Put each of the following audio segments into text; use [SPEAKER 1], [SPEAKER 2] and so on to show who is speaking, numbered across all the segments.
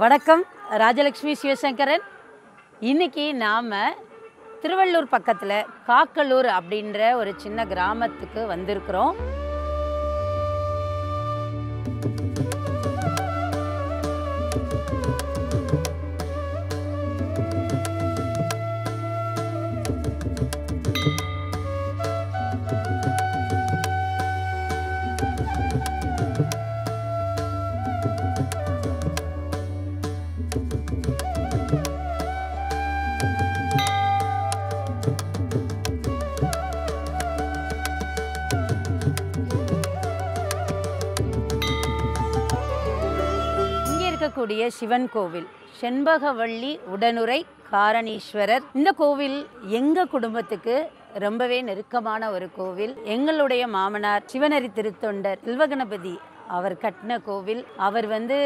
[SPEAKER 1] வணக்கம் ராஜலக்ஷ்மி சிவசங்கரன் இன்னைக்கு நாம் திருவள்ளூர் பக்கத்தில் காக்கலூர் அப்படின்ற ஒரு சின்ன கிராமத்துக்கு வந்திருக்கிறோம் இருக்கக்கூடிய சிவன் கோவில் செண்பகவள்ளி உடனுரை காரணீஸ்வரர் இந்த கோவில் எங்கள் குடும்பத்துக்கு ரொம்பவே நெருக்கமான ஒரு கோவில் எங்களுடைய மாமனார் சிவனரி திருத்தொண்டர் சில்வகணபதி அவர் கட்டின கோவில் அவர் வந்து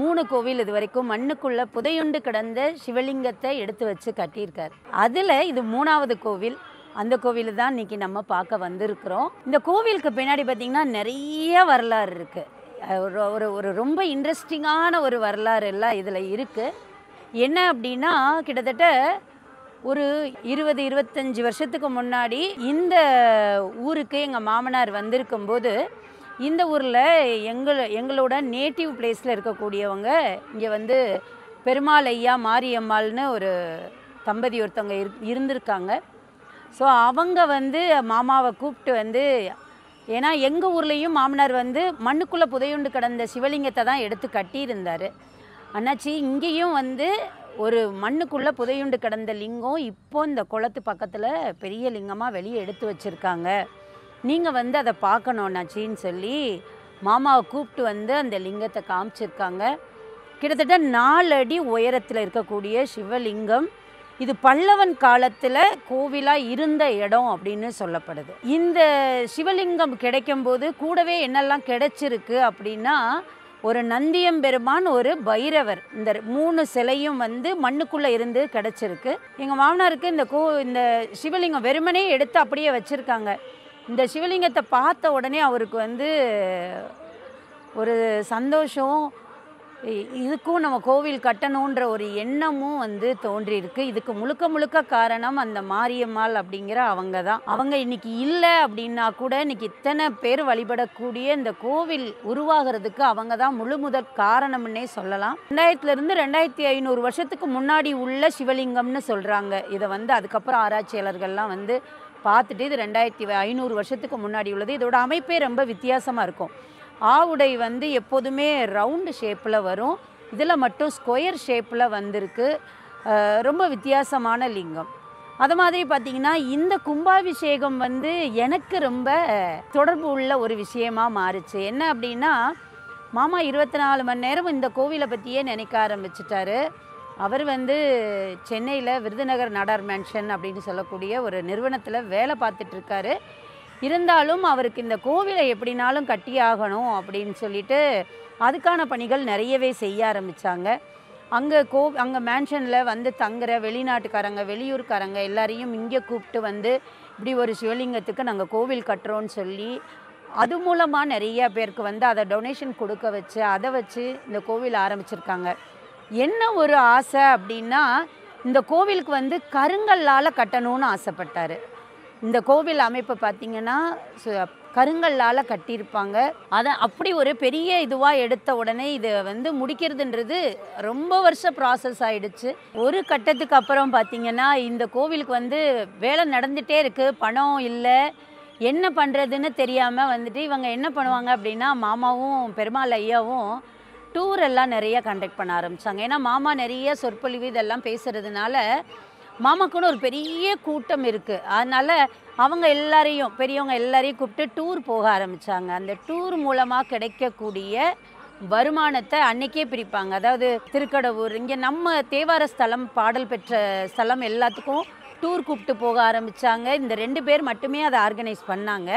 [SPEAKER 1] மூணு கோவில் இது வரைக்கும் மண்ணுக்குள்ள புதையுண்டு கிடந்த சிவலிங்கத்தை எடுத்து வச்சு கட்டியிருக்கார் அதில் இது மூணாவது கோவில் அந்த கோவில் தான் இன்னைக்கு நம்ம பார்க்க வந்திருக்கிறோம் இந்த கோவிலுக்கு பின்னாடி பார்த்தீங்கன்னா நிறைய வரலாறு இருக்குது ஒரு ஒரு ஒரு ரொம்ப இன்ட்ரெஸ்டிங்கான ஒரு வரலாறு எல்லாம் இதில் இருக்குது என்ன அப்படின்னா கிட்டத்தட்ட ஒரு இருபது இருபத்தஞ்சி வருஷத்துக்கு முன்னாடி இந்த ஊருக்கு எங்கள் மாமனார் வந்திருக்கும்போது இந்த ஊரில் எங்கள் எங்களோட நேட்டிவ் பிளேஸில் இருக்கக்கூடியவங்க இங்கே வந்து பெருமாள் ஐயா மாரியம்மாள்னு ஒரு தம்பதி ஒருத்தவங்க இருந்திருக்காங்க ஸோ அவங்க வந்து மாமாவை கூப்பிட்டு வந்து ஏன்னா எங்கள் ஊர்லேயும் மாமனார் வந்து மண்ணுக்குள்ளே புதையுண்டு கிடந்த சிவலிங்கத்தை தான் எடுத்து கட்டியிருந்தார் அண்ணாச்சி இங்கேயும் வந்து ஒரு மண்ணுக்குள்ளே புதையுண்டு கிடந்த லிங்கம் இப்போ இந்த குளத்து பக்கத்தில் பெரிய லிங்கமாக வெளியே எடுத்து வச்சுருக்காங்க நீங்கள் வந்து அதை பார்க்கணும் அண்ணாச்சின்னு சொல்லி மாமாவை கூப்பிட்டு வந்து அந்த லிங்கத்தை காமிச்சிருக்காங்க கிட்டத்தட்ட நாலு அடி உயரத்தில் இருக்கக்கூடிய சிவலிங்கம் இது பல்லவன் காலத்தில் கோவிலாக இருந்த இடம் அப்படின்னு சொல்லப்படுது இந்த சிவலிங்கம் கிடைக்கும்போது கூடவே என்னெல்லாம் கிடைச்சிருக்கு அப்படின்னா ஒரு நந்தியம்பெருமான் ஒரு பைரவர் இந்த மூணு சிலையும் வந்து மண்ணுக்குள்ளே இருந்து கிடச்சிருக்கு எங்கள் மாமனாருக்கு இந்த கோ இந்த சிவலிங்கம் வெறுமனே எடுத்து அப்படியே வச்சுருக்காங்க இந்த சிவலிங்கத்தை பார்த்த உடனே அவருக்கு வந்து ஒரு சந்தோஷம் இதுக்கும் நம்ம கோவில் கட்டணுன்ற ஒரு எண்ணமும் வந்து தோன்றியிருக்கு இதுக்கு முழுக்க முழுக்க காரணம் அந்த மாரியம்மாள் அப்படிங்கிற அவங்க தான் அவங்க இன்னைக்கு இல்லை அப்படின்னா கூட இன்னைக்கு இத்தனை பேர் வழிபடக்கூடிய இந்த கோவில் உருவாகிறதுக்கு அவங்க தான் முழு முதல் காரணம்னே சொல்லலாம் ரெண்டாயிரத்துலேருந்து ரெண்டாயிரத்தி ஐநூறு வருஷத்துக்கு முன்னாடி உள்ள சிவலிங்கம்னு சொல்கிறாங்க இதை வந்து அதுக்கப்புறம் ஆராய்ச்சியாளர்கள்லாம் வந்து பார்த்துட்டு இது ரெண்டாயிரத்தி ஐநூறு வருஷத்துக்கு முன்னாடி உள்ளது இதோட அமைப்பே ரொம்ப வித்தியாசமாக இருக்கும் ஆவுடை வந்து எப்போதுமே ரவுண்டு ஷேப்பில் வரும் இதில் மட்டும் ஸ்கொயர் ஷேப்பில் வந்திருக்கு ரொம்ப வித்தியாசமான லிங்கம் அது மாதிரி பார்த்திங்கன்னா இந்த கும்பாபிஷேகம் வந்து எனக்கு ரொம்ப தொடர்பு உள்ள ஒரு விஷயமாக மாறுச்சு என்ன அப்படின்னா மாமா இருபத்தி நாலு மணி நேரம் இந்த கோவிலை பற்றியே நினைக்க ஆரம்பிச்சிட்டாரு அவர் வந்து சென்னையில் விருதுநகர் நடார் மேன்ஷன் அப்படின்னு சொல்லக்கூடிய ஒரு நிறுவனத்தில் வேலை பார்த்துட்ருக்காரு இருந்தாலும் அவருக்கு இந்த கோவிலை எப்படினாலும் கட்டியாகணும் அப்படின்னு சொல்லிட்டு அதுக்கான பணிகள் நிறையவே செய்ய ஆரம்பித்தாங்க அங்கே கோ அங்கே மேன்ஷனில் வந்து தங்குற வெளிநாட்டுக்காரங்க வெளியூர்காரங்க எல்லாரையும் இங்கே கூப்பிட்டு வந்து இப்படி ஒரு சிவலிங்கத்துக்கு நாங்கள் கோவில் கட்டுறோன்னு சொல்லி அது மூலமாக நிறைய பேருக்கு வந்து அதை டொனேஷன் கொடுக்க வச்சு அதை வச்சு இந்த கோவில் ஆரம்பிச்சிருக்காங்க என்ன ஒரு ஆசை அப்படின்னா இந்த கோவிலுக்கு வந்து கருங்கல்லால் கட்டணும்னு ஆசைப்பட்டார் இந்த கோவில் அமைப்பு பார்த்திங்கன்னா கருங்கல்லால் கட்டியிருப்பாங்க அதை அப்படி ஒரு பெரிய இதுவாக எடுத்த உடனே இதை வந்து முடிக்கிறதுன்றது ரொம்ப வருஷம் ப்ராசஸ் ஆகிடுச்சு ஒரு கட்டத்துக்கு அப்புறம் பார்த்திங்கன்னா இந்த கோவிலுக்கு வந்து வேலை நடந்துகிட்டே இருக்குது பணம் இல்லை என்ன பண்ணுறதுன்னு தெரியாமல் வந்துட்டு இவங்க என்ன பண்ணுவாங்க அப்படின்னா மாமாவும் பெருமாள் ஐயாவும் டூர் எல்லாம் நிறைய கண்டக்ட் பண்ண ஆரம்பித்தாங்க ஏன்னா மாமா நிறைய சொற்பொழிவு இதெல்லாம் பேசுகிறதுனால மாமாக்குன்னு ஒரு பெரிய கூட்டம் இருக்குது அதனால் அவங்க எல்லாரையும் பெரியவங்க எல்லாரையும் கூப்பிட்டு டூர் போக ஆரம்பித்தாங்க அந்த டூர் மூலமாக கிடைக்கக்கூடிய வருமானத்தை அன்னைக்கே பிரிப்பாங்க அதாவது திருக்கடவுர் இங்கே நம்ம தேவார ஸ்தலம் பாடல் பெற்ற ஸ்தலம் எல்லாத்துக்கும் டூர் கூப்பிட்டு போக ஆரம்பித்தாங்க இந்த ரெண்டு பேர் மட்டுமே அதை ஆர்கனைஸ் பண்ணாங்க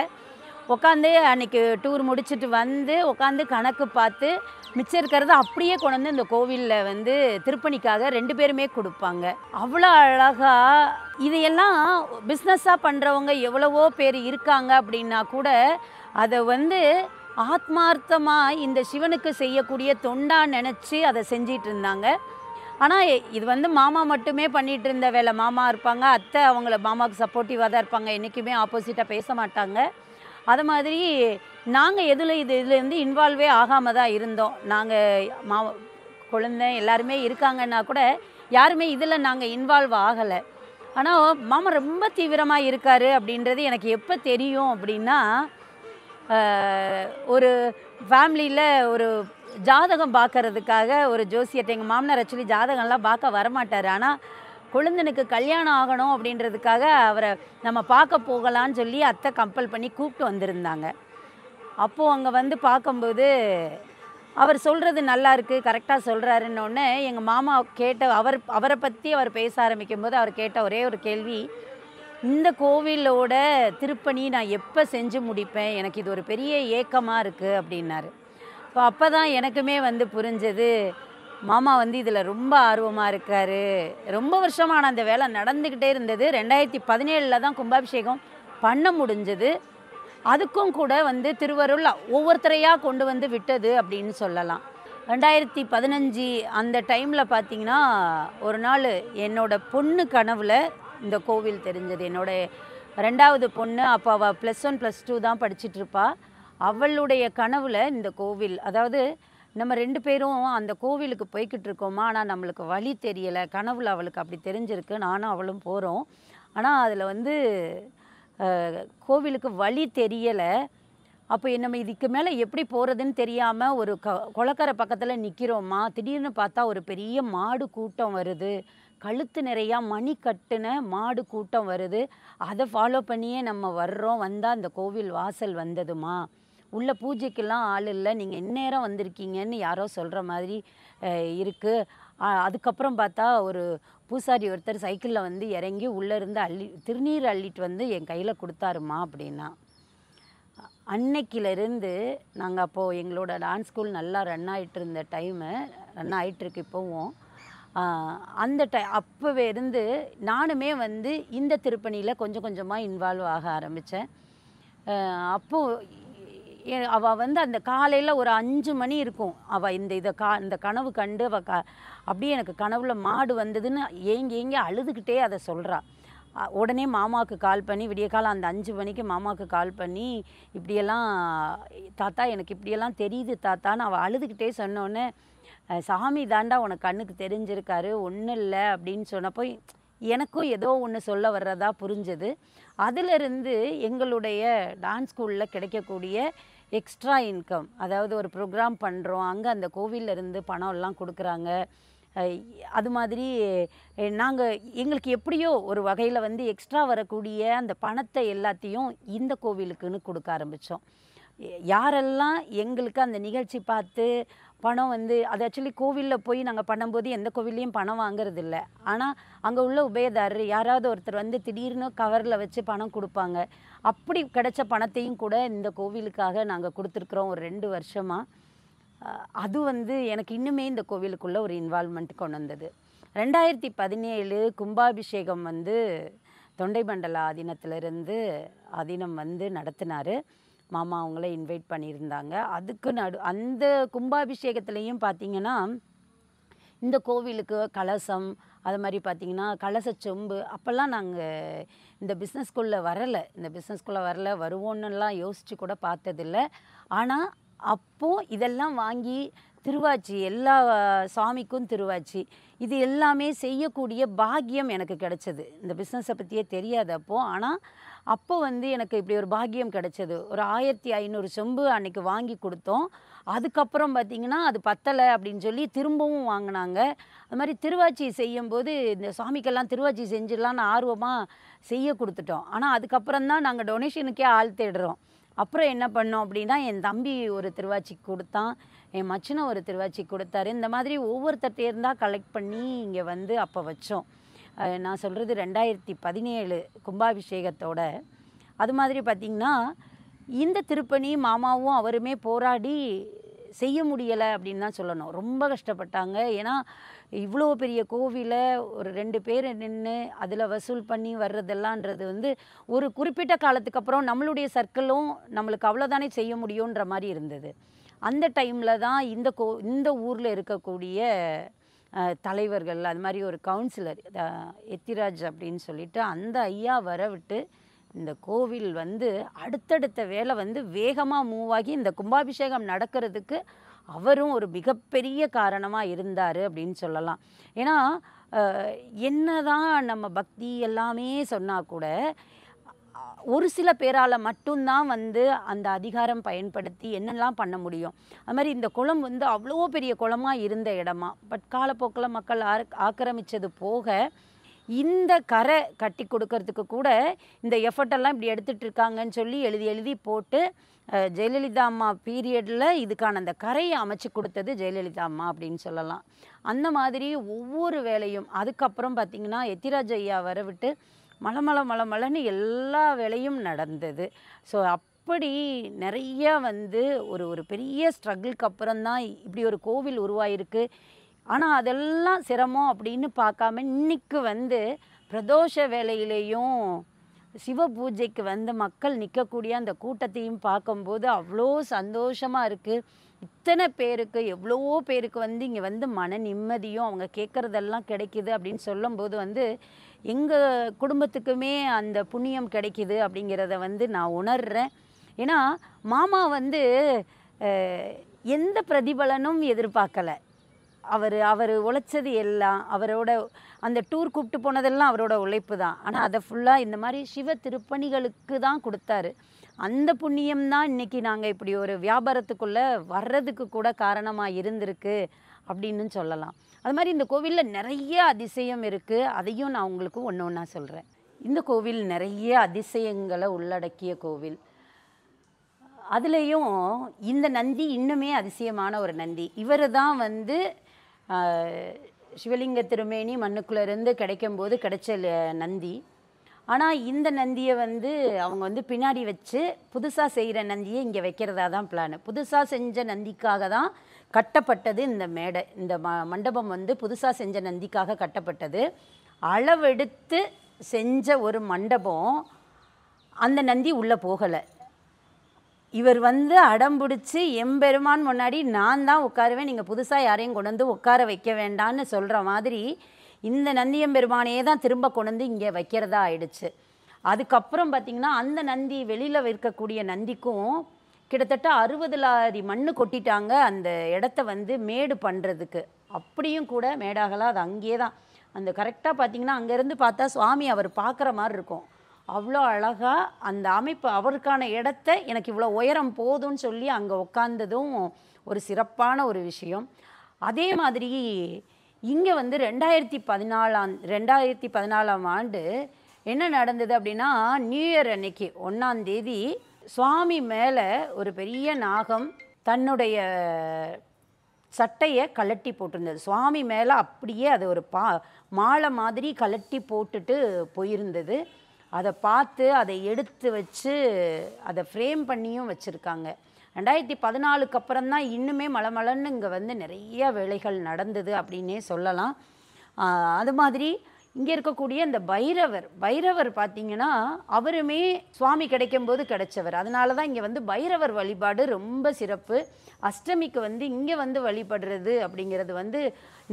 [SPEAKER 1] உட்காந்து அன்றைக்கி டூர் முடிச்சுட்டு வந்து உட்காந்து கணக்கு பார்த்து மிச்சம் இருக்கிறத அப்படியே கொண்டு வந்து இந்த கோவிலில் வந்து திருப்பணிக்காக ரெண்டு பேருமே கொடுப்பாங்க அவ்வளோ அழகாக இதையெல்லாம் பிஸ்னஸாக பண்ணுறவங்க எவ்வளவோ பேர் இருக்காங்க அப்படின்னா கூட அதை வந்து ஆத்மார்த்தமாக இந்த சிவனுக்கு செய்யக்கூடிய தொண்டா நினச்சி அதை செஞ்சிட்டு இருந்தாங்க ஆனால் இது வந்து மாமா மட்டுமே பண்ணிகிட்டு இருந்த வேலை மாமா இருப்பாங்க அத்தை அவங்கள மாமாவுக்கு சப்போர்ட்டிவாக தான் இருப்பாங்க என்றைக்குமே ஆப்போசிட்டாக பேச மாட்டாங்க அது மாதிரி நாங்கள் எதில் இது இதில் வந்து இன்வால்வே ஆகாமல் தான் இருந்தோம் நாங்கள் மா குழந்தை எல்லாருமே இருக்காங்கன்னா கூட யாருமே இதில் நாங்கள் இன்வால்வ் ஆகலை ஆனால் மாமா ரொம்ப தீவிரமாக இருக்கார் அப்படின்றது எனக்கு எப்போ தெரியும் அப்படின்னா ஒரு ஃபேமிலியில் ஒரு ஜாதகம் பார்க்கறதுக்காக ஒரு ஜோசியர்கிட்ட எங்கள் மாமனார் ஆக்சுவலி ஜாதகம்லாம் பார்க்க வரமாட்டார் ஆனால் கொழுந்தனுக்கு கல்யாணம் ஆகணும் அப்படின்றதுக்காக அவரை நம்ம பார்க்க போகலான்னு சொல்லி அத்தை கம்பல் பண்ணி கூப்பிட்டு வந்திருந்தாங்க அப்போது அங்கே வந்து பார்க்கும்போது அவர் சொல்கிறது நல்லா இருக்குது கரெக்டாக சொல்கிறாருன்னொன்னே எங்கள் மாமா கேட்ட அவர் அவரை பற்றி அவர் பேச ஆரம்பிக்கும்போது அவர் கேட்ட ஒரே ஒரு கேள்வி இந்த கோவிலோட திருப்பணி நான் எப்போ செஞ்சு முடிப்பேன் எனக்கு இது ஒரு பெரிய ஏக்கமாக இருக்குது அப்படின்னாரு ஸோ அப்போ தான் எனக்குமே வந்து புரிஞ்சது மாமா வந்து இதில் ரொம்ப ஆர்வமாக இருக்கார் ரொம்ப வருஷமான அந்த வேலை நடந்துக்கிட்டே இருந்தது ரெண்டாயிரத்தி பதினேழில் தான் கும்பாபிஷேகம் பண்ண முடிஞ்சது அதுக்கும் கூட வந்து திருவருள் ஒவ்வொருத்தரையாக கொண்டு வந்து விட்டது அப்படின்னு சொல்லலாம் ரெண்டாயிரத்தி பதினஞ்சு அந்த டைமில் பார்த்திங்கன்னா ஒரு நாள் என்னோடய பொண்ணு கனவில் இந்த கோவில் தெரிஞ்சது என்னோடய ரெண்டாவது பொண்ணு அப்போ அவள் ப்ளஸ் ஒன் ப்ளஸ் டூ தான் படிச்சிட்ருப்பா அவளுடைய கனவில் இந்த கோவில் அதாவது நம்ம ரெண்டு பேரும் அந்த கோவிலுக்கு போய்கிட்டு இருக்கோமா ஆனால் நம்மளுக்கு வழி தெரியலை கனவுல அவளுக்கு அப்படி தெரிஞ்சிருக்கு நானும் அவளும் போகிறோம் ஆனால் அதில் வந்து கோவிலுக்கு வழி தெரியலை அப்போ நம்ம இதுக்கு மேலே எப்படி போகிறதுன்னு தெரியாமல் ஒரு க குளக்கரை பக்கத்தில் நிற்கிறோமா திடீர்னு பார்த்தா ஒரு பெரிய மாடு கூட்டம் வருது கழுத்து நிறையா மணி கட்டுன மாடு கூட்டம் வருது அதை ஃபாலோ பண்ணியே நம்ம வர்றோம் வந்தால் அந்த கோவில் வாசல் வந்ததுமா உள்ளே பூஜைக்கெல்லாம் ஆள் இல்லை நீங்கள் இந்நேரம் வந்திருக்கீங்கன்னு யாரோ சொல்கிற மாதிரி இருக்குது அதுக்கப்புறம் பார்த்தா ஒரு பூசாரி ஒருத்தர் சைக்கிளில் வந்து இறங்கி உள்ளேருந்து அள்ளி திருநீர் அள்ளிட்டு வந்து என் கையில் கொடுத்தாருமா அப்படின்னா அன்னைக்கிலேருந்து நாங்கள் அப்போது எங்களோட டான்ஸ் ஸ்கூல் நல்லா ரன் ஆகிட்டு இருந்த டைமு ரன் ஆகிட்டுருக்கு இப்போவும் அந்த டை அப்போவே இருந்து நானுமே வந்து இந்த திருப்பணியில் கொஞ்சம் கொஞ்சமாக இன்வால்வ் ஆக ஆரம்பித்தேன் அப்போது அவள் வந்து அந்த காலையில் ஒரு அஞ்சு மணி இருக்கும் அவள் இந்த இதை கா இந்த கனவு கண்டு அவள் க அப்படியே எனக்கு கனவுல மாடு வந்ததுன்னு ஏங்கி ஏங்கி அழுதுகிட்டே அதை சொல்கிறா உடனே மாமாவுக்கு கால் பண்ணி விடிய காலம் அந்த அஞ்சு மணிக்கு மாமாவுக்கு கால் பண்ணி இப்படியெல்லாம் தாத்தா எனக்கு இப்படியெல்லாம் தெரியுது தாத்தான்னு அவள் அழுதுகிட்டே சொன்னோன்னே சாமி தாண்டா உனக்கு கண்ணுக்கு தெரிஞ்சிருக்காரு ஒன்றும் இல்லை அப்படின்னு சொன்னப்போ எனக்கும் ஏதோ ஒன்று சொல்ல வர்றதா புரிஞ்சது அதிலிருந்து எங்களுடைய டான்ஸ் ஸ்கூலில் கிடைக்கக்கூடிய எக்ஸ்ட்ரா இன்கம் அதாவது ஒரு ப்ரோக்ராம் பண்ணுறோம் அங்கே அந்த கோவிலிருந்து எல்லாம் கொடுக்குறாங்க அது மாதிரி நாங்கள் எங்களுக்கு எப்படியோ ஒரு வகையில் வந்து எக்ஸ்ட்ரா வரக்கூடிய அந்த பணத்தை எல்லாத்தையும் இந்த கோவிலுக்குன்னு கொடுக்க ஆரம்பித்தோம் யாரெல்லாம் எங்களுக்கு அந்த நிகழ்ச்சி பார்த்து பணம் வந்து அது ஆக்சுவலி கோவிலில் போய் நாங்கள் பண்ணும்போது எந்த கோவில்லையும் பணம் வாங்குறது இல்லை ஆனால் அங்கே உள்ள உபயதாரர் யாராவது ஒருத்தர் வந்து திடீர்னு கவரில் வச்சு பணம் கொடுப்பாங்க அப்படி கிடைச்ச பணத்தையும் கூட இந்த கோவிலுக்காக நாங்கள் கொடுத்துருக்குறோம் ஒரு ரெண்டு வருஷமாக அது வந்து எனக்கு இன்னுமே இந்த கோவிலுக்குள்ளே ஒரு இன்வால்மெண்ட் கொண்டு வந்தது ரெண்டாயிரத்தி பதினேழு கும்பாபிஷேகம் வந்து தொண்டை மண்டல ஆதீனத்திலிருந்து ஆதீனம் வந்து நடத்தினார் மாமா அவங்கள இன்வைட் பண்ணியிருந்தாங்க அதுக்கு நடு அந்த கும்பாபிஷேகத்துலேயும் பார்த்திங்கன்னா இந்த கோவிலுக்கு கலசம் அது மாதிரி பார்த்திங்கன்னா கலச சொம்பு அப்போல்லாம் நாங்கள் இந்த பிஸ்னஸ்குள்ளே வரலை இந்த பிஸ்னஸ்குள்ளே வரல வருவோன்னுலாம் யோசித்து கூட பார்த்ததில்ல ஆனால் அப்போது இதெல்லாம் வாங்கி திருவாச்சி எல்லா சாமிக்கும் திருவாச்சி இது எல்லாமே செய்யக்கூடிய பாக்கியம் எனக்கு கிடச்சிது இந்த பிஸ்னஸை பற்றியே தெரியாதப்போ ஆனால் அப்போ வந்து எனக்கு இப்படி ஒரு பாக்கியம் கிடச்சிது ஒரு ஆயிரத்தி ஐநூறு செம்பு அன்றைக்கி வாங்கி கொடுத்தோம் அதுக்கப்புறம் பார்த்திங்கன்னா அது பத்தலை அப்படின்னு சொல்லி திரும்பவும் வாங்கினாங்க அது மாதிரி திருவாச்சி செய்யும்போது இந்த சாமிக்கெல்லாம் திருவாச்சி செஞ்சிடலான்னு ஆர்வமாக செய்ய கொடுத்துட்டோம் ஆனால் அதுக்கப்புறம் தான் நாங்கள் டொனேஷனுக்கே ஆள் தேடுறோம் அப்புறம் என்ன பண்ணோம் அப்படின்னா என் தம்பி ஒரு திருவாச்சி கொடுத்தான் என் மச்சினை ஒரு திருவாச்சி கொடுத்தாரு இந்த மாதிரி ஒவ்வொருத்தர் இருந்தால் கலெக்ட் பண்ணி இங்கே வந்து அப்போ வச்சோம் நான் சொல்கிறது ரெண்டாயிரத்தி பதினேழு கும்பாபிஷேகத்தோட அது மாதிரி பார்த்திங்கன்னா இந்த திருப்பணி மாமாவும் அவருமே போராடி செய்ய முடியலை அப்படின்னு தான் சொல்லணும் ரொம்ப கஷ்டப்பட்டாங்க ஏன்னா இவ்வளோ பெரிய கோவிலை ஒரு ரெண்டு பேர் நின்று அதில் வசூல் பண்ணி வர்றதெல்லான்றது வந்து ஒரு குறிப்பிட்ட காலத்துக்கு அப்புறம் நம்மளுடைய சர்க்கிளும் நம்மளுக்கு அவ்வளோதானே செய்ய முடியுன்ற மாதிரி இருந்தது அந்த டைமில் தான் இந்த கோ இந்த ஊரில் இருக்கக்கூடிய தலைவர்கள் அது மாதிரி ஒரு கவுன்சிலர் எத்திராஜ் அப்படின்னு சொல்லிட்டு அந்த ஐயா வர விட்டு இந்த கோவில் வந்து அடுத்தடுத்த வேலை வந்து வேகமாக மூவ் ஆகி இந்த கும்பாபிஷேகம் நடக்கிறதுக்கு அவரும் ஒரு மிகப்பெரிய காரணமாக இருந்தார் அப்படின்னு சொல்லலாம் ஏன்னா என்ன தான் நம்ம பக்தி எல்லாமே சொன்னால் கூட ஒரு சில பேரால் மட்டும்தான் வந்து அந்த அதிகாரம் பயன்படுத்தி என்னெல்லாம் பண்ண முடியும் அது மாதிரி இந்த குளம் வந்து அவ்வளோ பெரிய குளமாக இருந்த இடமா பட் காலப்போக்கில் மக்கள் ஆக்கிரமித்தது போக இந்த கரை கட்டி கொடுக்கறதுக்கு கூட இந்த எஃபர்ட்டெல்லாம் இப்படி எடுத்துகிட்டு இருக்காங்கன்னு சொல்லி எழுதி எழுதி போட்டு ஜெயலலிதா அம்மா பீரியடில் இதுக்கான அந்த கரையை அமைச்சு கொடுத்தது ஜெயலலிதா அம்மா அப்படின்னு சொல்லலாம் அந்த மாதிரி ஒவ்வொரு வேலையும் அதுக்கப்புறம் பார்த்திங்கன்னா எத்திராஜ் ஐயா வர வரவிட்டு மலமல மலமலன்னு எல்லா வேலையும் நடந்தது ஸோ அப்படி நிறைய வந்து ஒரு ஒரு பெரிய ஸ்ட்ரகிள்க்கு அப்புறம் தான் இப்படி ஒரு கோவில் உருவாயிருக்கு ஆனால் அதெல்லாம் சிரமம் அப்படின்னு பார்க்காம இன்றைக்கு வந்து பிரதோஷ வேலையிலேயும் சிவ பூஜைக்கு வந்து மக்கள் நிற்கக்கூடிய அந்த கூட்டத்தையும் பார்க்கும்போது அவ்வளோ சந்தோஷமாக இருக்குது இத்தனை பேருக்கு எவ்வளவோ பேருக்கு வந்து இங்கே வந்து மன நிம்மதியும் அவங்க கேட்குறதெல்லாம் கிடைக்கிது அப்படின்னு சொல்லும்போது வந்து எங்கள் குடும்பத்துக்குமே அந்த புண்ணியம் கிடைக்கிது அப்படிங்கிறத வந்து நான் உணர்கிறேன் ஏன்னா மாமா வந்து எந்த பிரதிபலனும் எதிர்பார்க்கலை அவர் அவர் உழைச்சது எல்லாம் அவரோட அந்த டூர் கூப்பிட்டு போனதெல்லாம் அவரோட உழைப்பு தான் ஆனால் அதை ஃபுல்லாக இந்த மாதிரி சிவ திருப்பணிகளுக்கு தான் கொடுத்தாரு அந்த புண்ணியம் தான் நாங்கள் இப்படி ஒரு வியாபாரத்துக்குள்ளே வர்றதுக்கு கூட காரணமாக இருந்திருக்கு அப்படின்னு சொல்லலாம் அது மாதிரி இந்த கோவிலில் நிறைய அதிசயம் இருக்குது அதையும் நான் உங்களுக்கு ஒன்று ஒன்றா சொல்கிறேன் இந்த கோவில் நிறைய அதிசயங்களை உள்ளடக்கிய கோவில் அதுலேயும் இந்த நந்தி இன்னுமே அதிசயமான ஒரு நந்தி இவர் தான் வந்து சிவலிங்க திருமேனி மண்ணுக்குள்ளேருந்து கிடைக்கும்போது கிடைச்ச நந்தி ஆனால் இந்த நந்தியை வந்து அவங்க வந்து பின்னாடி வச்சு புதுசாக செய்கிற நந்தியை இங்கே வைக்கிறதா தான் பிளான் புதுசாக செஞ்ச நந்திக்காக தான் கட்டப்பட்டது இந்த மேடை இந்த ம மண்டபம் வந்து புதுசாக செஞ்ச நந்திக்காக கட்டப்பட்டது அளவெடுத்து செஞ்ச ஒரு மண்டபம் அந்த நந்தி உள்ளே போகலை இவர் வந்து அடம்பிடிச்சி எம்பெருமான் முன்னாடி நான் தான் உட்காருவேன் நீங்கள் புதுசாக யாரையும் கொண்டு வந்து உட்கார வைக்க வேண்டான்னு சொல்கிற மாதிரி இந்த நந்தியம்பெருமானையே தான் திரும்ப கொண்டு வந்து இங்கே வைக்கிறதா ஆயிடுச்சு அதுக்கப்புறம் பார்த்திங்கன்னா அந்த நந்தி வெளியில் இருக்கக்கூடிய நந்திக்கும் கிட்டத்தட்ட அறுபது லாரி மண் கொட்டிட்டாங்க அந்த இடத்த வந்து மேடு பண்ணுறதுக்கு அப்படியும் கூட மேடாகலாம் அது அங்கேயே தான் அந்த கரெக்டாக பார்த்திங்கன்னா அங்கேருந்து பார்த்தா சுவாமி அவர் பார்க்குற மாதிரி இருக்கும் அவ்வளோ அழகாக அந்த அமைப்பு அவருக்கான இடத்த எனக்கு இவ்வளோ உயரம் போதும்னு சொல்லி அங்கே உட்காந்ததும் ஒரு சிறப்பான ஒரு விஷயம் அதே மாதிரி இங்கே வந்து ரெண்டாயிரத்தி பதினாலாம் ரெண்டாயிரத்தி பதினாலாம் ஆண்டு என்ன நடந்தது அப்படின்னா நியூ இயர் அன்னைக்கு ஒன்றாந்தேதி சுவாமி மேலே ஒரு பெரிய நாகம் தன்னுடைய சட்டையை கலட்டி போட்டிருந்தது சுவாமி மேலே அப்படியே அது ஒரு பா மாலை மாதிரி கலட்டி போட்டுட்டு போயிருந்தது அதை பார்த்து அதை எடுத்து வச்சு அதை ஃப்ரேம் பண்ணியும் வச்சுருக்காங்க ரெண்டாயிரத்தி பதினாலுக்கு அப்புறம் தான் இன்னுமே மலன்னு இங்கே வந்து நிறைய வேலைகள் நடந்தது அப்படின்னே சொல்லலாம் அது மாதிரி இங்கே இருக்கக்கூடிய இந்த பைரவர் பைரவர் பார்த்திங்கன்னா அவருமே சுவாமி கிடைக்கும்போது கிடைச்சவர் அதனால தான் இங்கே வந்து பைரவர் வழிபாடு ரொம்ப சிறப்பு அஷ்டமிக்கு வந்து இங்கே வந்து வழிபடுறது அப்படிங்கிறது வந்து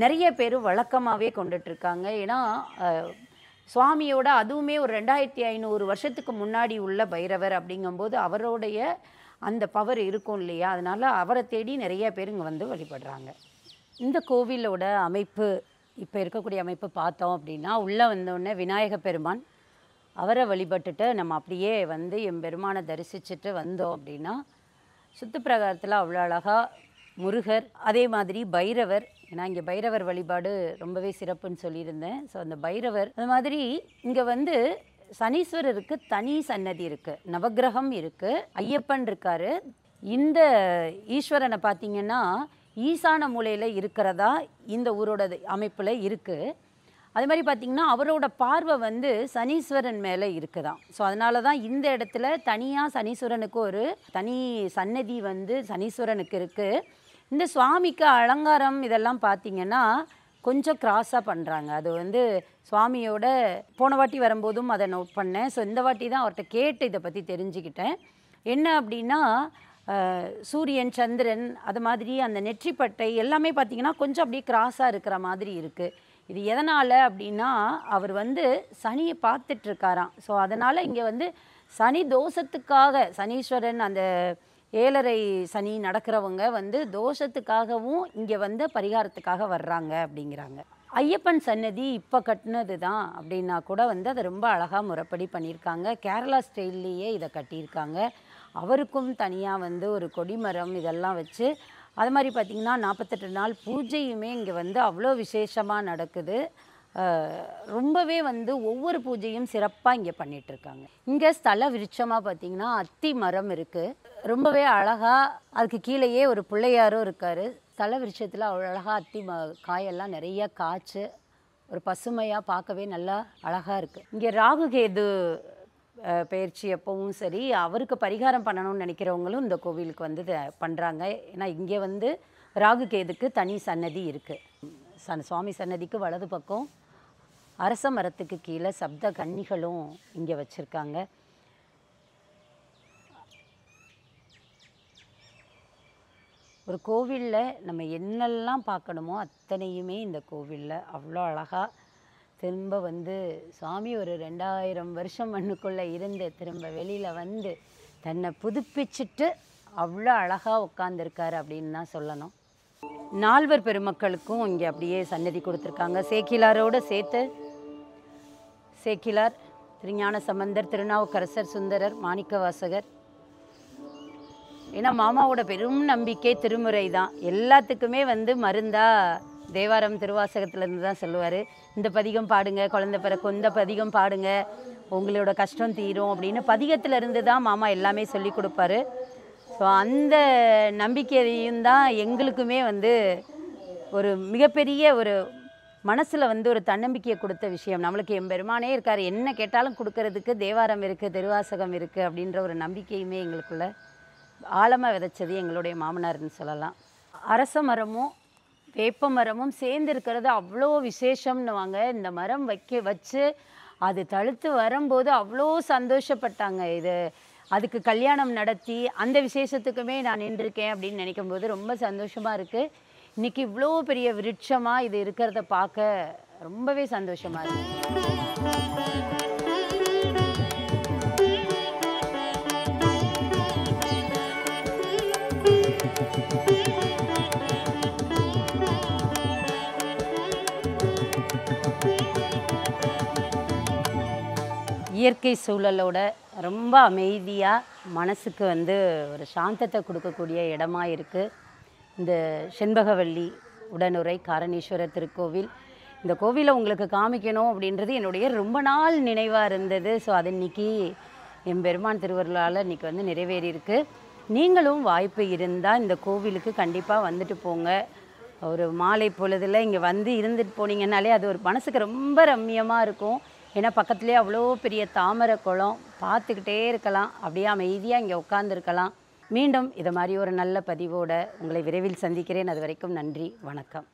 [SPEAKER 1] நிறைய பேர் வழக்கமாகவே கொண்டுட்ருக்காங்க ஏன்னா சுவாமியோட அதுவுமே ஒரு ரெண்டாயிரத்தி ஐநூறு வருஷத்துக்கு முன்னாடி உள்ள பைரவர் அப்படிங்கும்போது அவருடைய அந்த பவர் இருக்கும் இல்லையா அதனால் அவரை தேடி நிறைய பேர் இங்கே வந்து வழிபடுறாங்க இந்த கோவிலோட அமைப்பு இப்போ இருக்கக்கூடிய அமைப்பு பார்த்தோம் அப்படின்னா உள்ளே வந்தோடனே விநாயக பெருமான் அவரை வழிபட்டுட்டு நம்ம அப்படியே வந்து எம்பெருமானை தரிசிச்சுட்டு வந்தோம் அப்படின்னா சுத்து பிரகாரத்தில் அவ்வளோ அழகாக முருகர் அதே மாதிரி பைரவர் ஏன்னா இங்கே பைரவர் வழிபாடு ரொம்பவே சிறப்புன்னு சொல்லியிருந்தேன் ஸோ அந்த பைரவர் அது மாதிரி இங்கே வந்து சனீஸ்வரருக்கு தனி சன்னதி இருக்குது நவகிரகம் இருக்குது ஐயப்பன் இருக்காரு இந்த ஈஸ்வரனை பார்த்தீங்கன்னா ஈசான மூலையில் இருக்கிறதா இந்த ஊரோட அமைப்பில் இருக்குது அது மாதிரி பார்த்திங்கன்னா அவரோட பார்வை வந்து சனீஸ்வரன் மேலே இருக்குதான் ஸோ அதனால தான் இந்த இடத்துல தனியாக சனீஸ்வரனுக்கு ஒரு தனி சன்னதி வந்து சனீஸ்வரனுக்கு இருக்குது இந்த சுவாமிக்கு அலங்காரம் இதெல்லாம் பார்த்தீங்கன்னா கொஞ்சம் கிராஸாக பண்ணுறாங்க அது வந்து சுவாமியோட போன வாட்டி வரும்போதும் அதை நோட் பண்ணேன் ஸோ இந்த வாட்டி தான் அவர்கிட்ட கேட்டு இதை பற்றி தெரிஞ்சுக்கிட்டேன் என்ன அப்படின்னா சூரியன் சந்திரன் அது மாதிரி அந்த நெற்றிப்பட்டை எல்லாமே பார்த்திங்கன்னா கொஞ்சம் அப்படியே கிராஸாக இருக்கிற மாதிரி இருக்குது இது எதனால் அப்படின்னா அவர் வந்து சனியை பார்த்துட்ருக்காராம் ஸோ அதனால் இங்கே வந்து சனி தோஷத்துக்காக சனீஸ்வரன் அந்த ஏழரை சனி நடக்கிறவங்க வந்து தோஷத்துக்காகவும் இங்கே வந்து பரிகாரத்துக்காக வர்றாங்க அப்படிங்கிறாங்க ஐயப்பன் சன்னதி இப்போ கட்டினது தான் அப்படின்னா கூட வந்து அதை ரொம்ப அழகாக முறைப்படி பண்ணியிருக்காங்க கேரளா ஸ்டைல்லையே இதை கட்டியிருக்காங்க அவருக்கும் தனியாக வந்து ஒரு கொடிமரம் இதெல்லாம் வச்சு அது மாதிரி பார்த்திங்கன்னா நாற்பத்தெட்டு நாள் பூஜையுமே இங்கே வந்து அவ்வளோ விசேஷமாக நடக்குது ரொம்பவே வந்து ஒவ்வொரு பூஜையும் சிறப்பாக இங்கே பண்ணிகிட்ருக்காங்க இங்கே ஸ்தல விருட்சமாக பார்த்திங்கன்னா அத்தி மரம் இருக்குது ரொம்பவே அழகாக அதுக்கு கீழேயே ஒரு பிள்ளையாரும் இருக்கார் ஸ்தல விருட்சத்தில் அவ்வளோ அழகாக அத்தி ம காயெல்லாம் நிறைய காய்ச்சி ஒரு பசுமையாக பார்க்கவே நல்லா அழகாக இருக்குது இங்கே ராகு கேது பயிற்சி எப்பவும் சரி அவருக்கு பரிகாரம் பண்ணணும்னு நினைக்கிறவங்களும் இந்த கோவிலுக்கு வந்து பண்ணுறாங்க ஏன்னா இங்கே வந்து ராகு கேதுக்கு தனி சன்னதி இருக்குது சன் சுவாமி சன்னதிக்கு வலது பக்கம் அரச மரத்துக்கு கீழே சப்த கன்னிகளும் இங்கே வச்சுருக்காங்க ஒரு கோவிலில் நம்ம என்னெல்லாம் பார்க்கணுமோ அத்தனையுமே இந்த கோவிலில் அவ்வளோ அழகாக திரும்ப வந்து சுவாமி ஒரு ரெண்டாயிரம் வருஷம் மண்ணுக்குள்ளே இருந்து திரும்ப வெளியில் வந்து தன்னை புதுப்பிச்சுட்டு அவ்வளோ அழகாக உட்காந்துருக்காரு அப்படின்னு தான் சொல்லணும் நால்வர் பெருமக்களுக்கும் இங்கே அப்படியே சன்னதி கொடுத்துருக்காங்க சேக்கிலாரோடு சேர்த்து சேக்கிலார் திருஞான சம்பந்தர் திருநாவுக்கரசர் சுந்தரர் மாணிக்கவாசகர் ஏன்னா மாமாவோட பெரும் நம்பிக்கை திருமுறை தான் எல்லாத்துக்குமே வந்து மருந்தாக தேவாரம் திருவாசகத்துலேருந்து தான் சொல்லுவார் இந்த பதிகம் பாடுங்க குழந்த பிற கொந்த பதிகம் பாடுங்க உங்களோட கஷ்டம் தீரும் அப்படின்னு பதிகத்திலேருந்து தான் மாமா எல்லாமே சொல்லி கொடுப்பாரு ஸோ அந்த நம்பிக்கையையும் தான் எங்களுக்குமே வந்து ஒரு மிகப்பெரிய ஒரு மனசில் வந்து ஒரு தன்னம்பிக்கையை கொடுத்த விஷயம் நம்மளுக்கு என் பெருமானே இருக்கார் என்ன கேட்டாலும் கொடுக்கறதுக்கு தேவாரம் இருக்குது திருவாசகம் இருக்குது அப்படின்ற ஒரு நம்பிக்கையுமே எங்களுக்குள்ள ஆழமாக விதைச்சது எங்களுடைய மாமனார்னு சொல்லலாம் அரச மரமும் வேப்ப மரமும் சேர்ந்து இருக்கிறது அவ்வளோ வாங்க இந்த மரம் வைக்க வச்சு அது தழுத்து வரும்போது அவ்வளோ சந்தோஷப்பட்டாங்க இது அதுக்கு கல்யாணம் நடத்தி அந்த விசேஷத்துக்குமே நான் நின்றுருக்கேன் அப்படின்னு நினைக்கும் போது ரொம்ப சந்தோஷமாக இருக்குது இன்னைக்கு இவ்வளோ பெரிய விருட்சமாக இது இருக்கிறத பார்க்க ரொம்பவே சந்தோஷமாக இருக்குது இயற்கை சூழலோட ரொம்ப அமைதியாக மனசுக்கு வந்து ஒரு சாந்தத்தை கொடுக்கக்கூடிய இடமா இருக்குது இந்த செண்பகவல்லி உடனுரை காரணீஸ்வரர் திருக்கோவில் இந்த கோவிலை உங்களுக்கு காமிக்கணும் அப்படின்றது என்னுடைய ரொம்ப நாள் நினைவாக இருந்தது ஸோ அது இன்றைக்கி என் பெருமான் திருவருளால் இன்றைக்கி வந்து நிறைவேறியிருக்கு நீங்களும் வாய்ப்பு இருந்தால் இந்த கோவிலுக்கு கண்டிப்பாக வந்துட்டு போங்க ஒரு மாலை பொழுதில் இங்கே வந்து இருந்துட்டு போனீங்கன்னாலே அது ஒரு மனசுக்கு ரொம்ப ரம்மியமாக இருக்கும் ஏன்னா பக்கத்துலேயே அவ்வளோ பெரிய தாமரை குளம் பார்த்துக்கிட்டே இருக்கலாம் அப்படியே அமைதியாக இங்கே உட்காந்துருக்கலாம் மீண்டும் இது மாதிரி ஒரு நல்ல பதிவோடு உங்களை விரைவில் சந்திக்கிறேன் அது வரைக்கும் நன்றி வணக்கம்